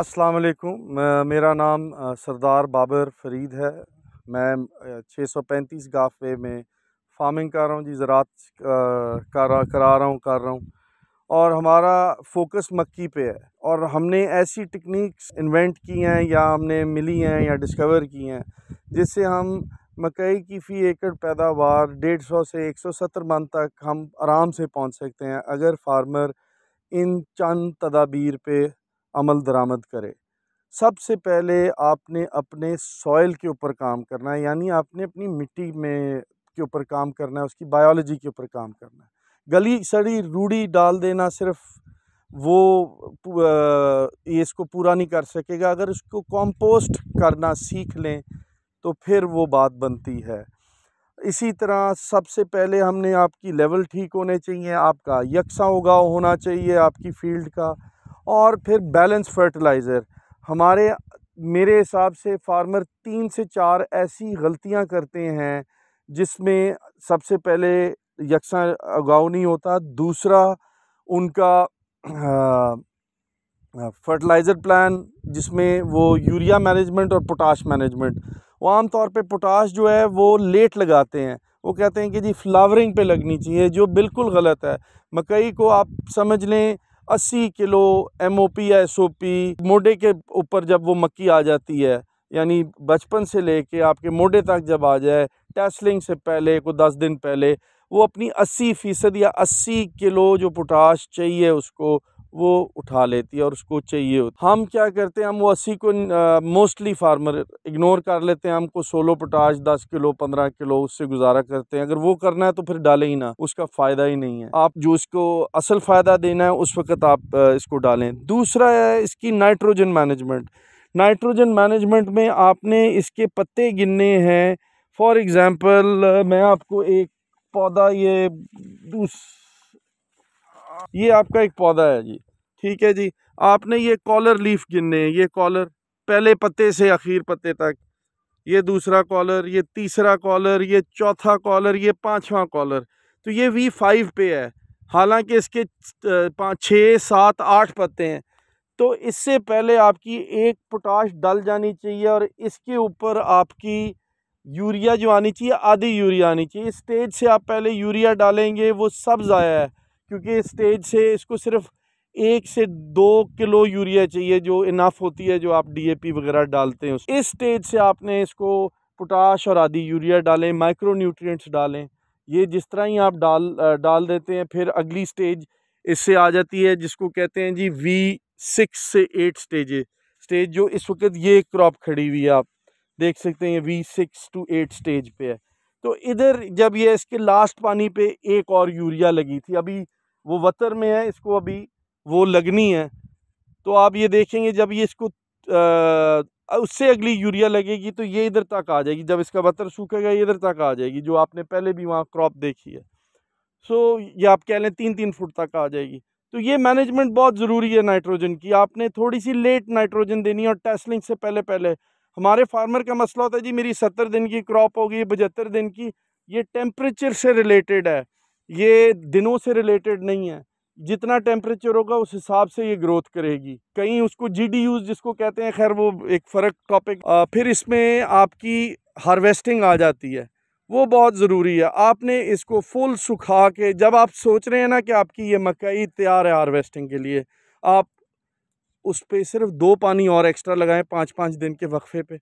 अस्सलाम वालेकुम मेरा नाम सरदार बाबर फरीद है मैं 635 गाफे में फार्मिंग कर रहा हूँ जी ज़रात करा करा रहा हूँ कर रहा हूँ और हमारा फोकस मक्की पे है और हमने ऐसी टेक्निक्स इन्वेंट की हैं या हमने मिली हैं या डिस्कवर की हैं जिससे हम मकई की फ़ी एकड़ पैदावार डेढ़ सौ से एक सौ सत्तर मन तक हम आराम से पहुंच सकते हैं अगर फार्मर इन चंद तदाबीर पे अमल दरामद करे सबसे पहले आपने अपने सॉइल के ऊपर काम करना है यानी आपने अपनी मिट्टी में के ऊपर काम करना है उसकी बायोलॉजी के ऊपर काम करना है गली सड़ी रूढ़ी डाल देना सिर्फ वो इसको पूरा नहीं कर सकेगा अगर उसको कंपोस्ट करना सीख लें तो फिर वो बात बनती है इसी तरह सबसे पहले हमने आपकी लेवल ठीक होने चाहिए आपका यकसा उगाव होना चाहिए आपकी फील्ड का और फिर बैलेंस फर्टिलाइज़र हमारे मेरे हिसाब से फार्मर तीन से चार ऐसी गलतियां करते हैं जिसमें सबसे पहले यकसा उगाव नहीं होता दूसरा उनका फर्टिलाइज़र प्लान जिसमें वो यूरिया मैनेजमेंट और पोटाश मैनेजमेंट वो आम तौर पे पोटाश जो है वो लेट लगाते हैं वो कहते हैं कि जी फ्लावरिंग पे लगनी चाहिए जो बिल्कुल गलत है मकई को आप समझ लें 80 किलो एम ओ पी या एस ओ पी मोडे के ऊपर जब वो मक्की आ जाती है यानी बचपन से लेके आपके मोडे तक जब आ जाए टेस्लिंग से पहले को दस दिन पहले वो अपनी अस्सी फ़ीसद या अस्सी किलो जो पोटाश चाहिए उसको वो उठा लेती है और उसको चाहिए होता हम क्या करते हैं हम वो अस्सी को मोस्टली फार्मर इग्नोर कर लेते हैं हमको सोलो पोटाश दस किलो पंद्रह किलो उससे गुजारा करते हैं अगर वो करना है तो फिर डालें ही ना उसका फ़ायदा ही नहीं है आप जो इसको असल फ़ायदा देना है उस वक्त आप इसको डालें दूसरा है इसकी नाइट्रोजन मैनेजमेंट नाइट्रोजन मैनेजमेंट में आपने इसके पत्ते गिनने हैं फॉर एग्ज़ाम्पल मैं आपको एक पौधा ये दूस ये आपका एक पौधा है जी ठीक है जी आपने ये कॉलर लीफ गिनने हैं ये कॉलर पहले पत्ते से आखिर पत्ते तक ये दूसरा कॉलर ये तीसरा कॉलर ये चौथा कॉलर ये पांचवा कॉलर तो ये वी फाइव पे है हालांकि इसके पाँच छः सात आठ पत्ते हैं तो इससे पहले आपकी एक पोटाश डल जानी चाहिए और इसके ऊपर आपकी यूरिया जो आनी चाहिए आधी यूरिया आनी चाहिए स्टेज से आप पहले यूरिया डालेंगे वो सब ज़ाया है क्योंकि स्टेज से इसको सिर्फ एक से दो किलो यूरिया चाहिए जो इनाफ होती है जो आप डीएपी वगैरह डालते हैं इस स्टेज से आपने इसको पोटाश और आदि यूरिया डालें माइक्रो न्यूट्रिएंट्स डालें ये जिस तरह ही आप डाल डाल देते हैं फिर अगली स्टेज इससे आ जाती है जिसको कहते हैं जी वी सिक्स से एट स्टेज स्टेज जो इस वक्त ये क्रॉप खड़ी हुई है आप देख सकते हैं V six to eight stage पे है तो इधर जब ये इसके लास्ट पानी पे एक और यूरिया लगी थी अभी वो वतर में है इसको अभी वो लगनी है तो आप ये देखेंगे जब ये इसको आ, उससे अगली यूरिया लगेगी तो ये इधर तक आ जाएगी जब इसका वतर सूखेगा ये इधर तक आ जाएगी जो आपने पहले भी वहाँ क्रॉप देखी है सो ये आप कह लें तीन तीन फुट तक आ जाएगी तो ये मैनेजमेंट बहुत ज़रूरी है नाइट्रोजन की आपने थोड़ी सी लेट नाइट्रोजन देनी है और टेस्लिंग से पहले पहले हमारे फार्मर का मसला होता है जी मेरी सत्तर दिन की क्रॉप होगी पचहत्तर दिन की ये टेम्परेचर से रिलेटेड है ये दिनों से रिलेटेड नहीं है जितना टेम्परेचर होगा उस हिसाब से ये ग्रोथ करेगी कहीं उसको जी डी यूज़ जिसको कहते हैं खैर वो एक फ़र्क टॉपिक फिर इसमें आपकी हार्वेस्टिंग आ जाती है वो बहुत ज़रूरी है आपने इसको फुल सुखा के जब आप सोच रहे हैं ना कि आपकी ये मकई तैयार है हार्वेस्टिंग के लिए आप उस पर सिर्फ दो पानी और एक्स्ट्रा लगाएं पाँच पाँच दिन के वक्फे पे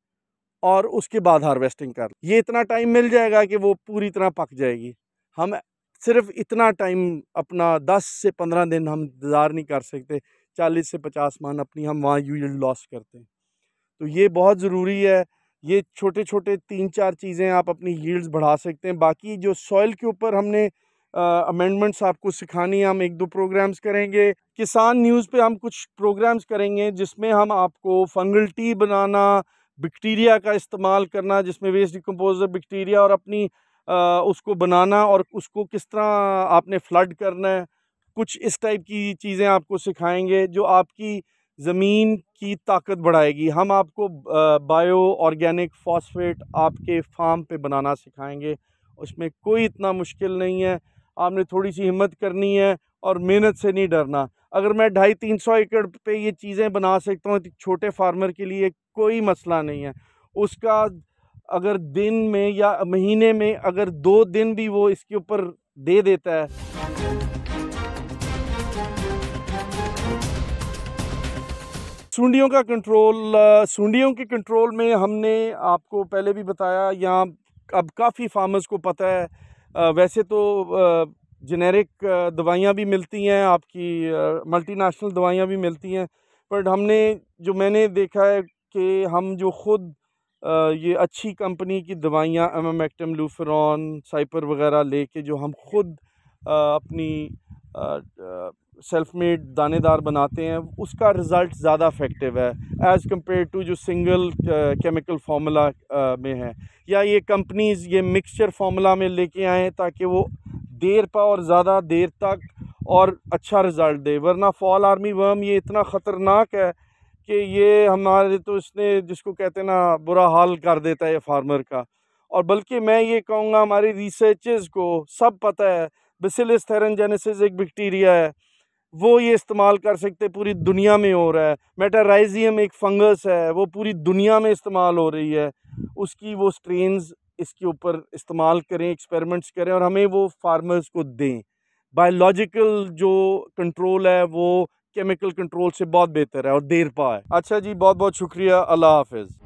और उसके बाद हार्वेस्टिंग कर ये इतना टाइम मिल जाएगा कि वो पूरी तरह पक जाएगी हम सिर्फ इतना टाइम अपना दस से पंद्रह दिन हम इंतज़ार नहीं कर सकते चालीस से पचास मान अपनी हम वहाँ यूल्ड लॉस करते हैं तो ये बहुत ज़रूरी है ये छोटे छोटे तीन चार चीज़ें आप अपनी यील्ड्स बढ़ा सकते हैं बाकी जो सॉइल के ऊपर हमने अमेंडमेंट्स आपको सिखानी हम एक दो प्रोग्राम्स करेंगे किसान न्यूज़ पे हम कुछ प्रोग्राम्स करेंगे जिसमें हम आपको फंगल टी बनाना बैक्टीरिया का इस्तेमाल करना जिसमें वेस्ट डिकम्पोजर बैक्टीरिया और अपनी आ, उसको बनाना और उसको किस तरह आपने फ्लड करना है कुछ इस टाइप की चीज़ें आपको सिखाएंगे जो आपकी ज़मीन की ताकत बढ़ाएगी हम आपको बायो ऑर्गेनिक फॉस्फेट आपके फार्म पे बनाना सिखाएंगे उसमें कोई इतना मुश्किल नहीं है आपने थोड़ी सी हिम्मत करनी है और मेहनत से नहीं डरना अगर मैं ढाई तीन सौ एकड़ पे ये चीज़ें बना सकता हूँ तो छोटे फार्मर के लिए कोई मसला नहीं है उसका अगर दिन में या महीने में अगर दो दिन भी वो इसके ऊपर दे देता है सूंडियों का कंट्रोल सूंडियों के कंट्रोल में हमने आपको पहले भी बताया यहाँ अब काफ़ी फार्मर्स को पता है वैसे तो जेनेरिक दवाइयाँ भी मिलती हैं आपकी मल्टीनेशनल दवाइयाँ भी मिलती हैं बट हमने जो मैंने देखा है कि हम जो ख़ुद ये अच्छी कंपनी की दवाइयाँ एक्टम लूफरॉन साइपर वगैरह लेके जो हम ख़ुद अपनी सेल्फ मेड दानेदार बनाते हैं उसका रिज़ल्ट ज़्यादा अफेक्टिव है एज़ कम्पेयर टू जो सिंगल केमिकल फार्मूला में है या ये कंपनीज़ ये मिक्सचर फार्मूला में लेके आए ताकि वो देर पर और ज़्यादा देर तक और अच्छा रिज़ल्ट दे वरना फॉल आर्मी वर्म ये इतना ख़तरनाक है कि ये हमारे तो इसने जिसको कहते हैं ना बुरा हाल कर देता है ये फार्मर का और बल्कि मैं ये कहूँगा हमारी रिसर्चेज़ को सब पता है बसिलस थेरनजेनेसिस एक बैक्टीरिया है वो ये इस्तेमाल कर सकते पूरी दुनिया में हो रहा है मेटाराइजियम एक फंगस है वो पूरी दुनिया में इस्तेमाल हो रही है उसकी वो स्ट्रेन इसके ऊपर इस्तेमाल करें एक्सपेरिमेंट्स करें और हमें वो फार्मर्स को दें बायोलॉजिकल जो कंट्रोल है वो केमिकल कंट्रोल से बहुत बेहतर है और देर पा है अच्छा जी बहुत बहुत शुक्रिया अल्लाह हाफिज़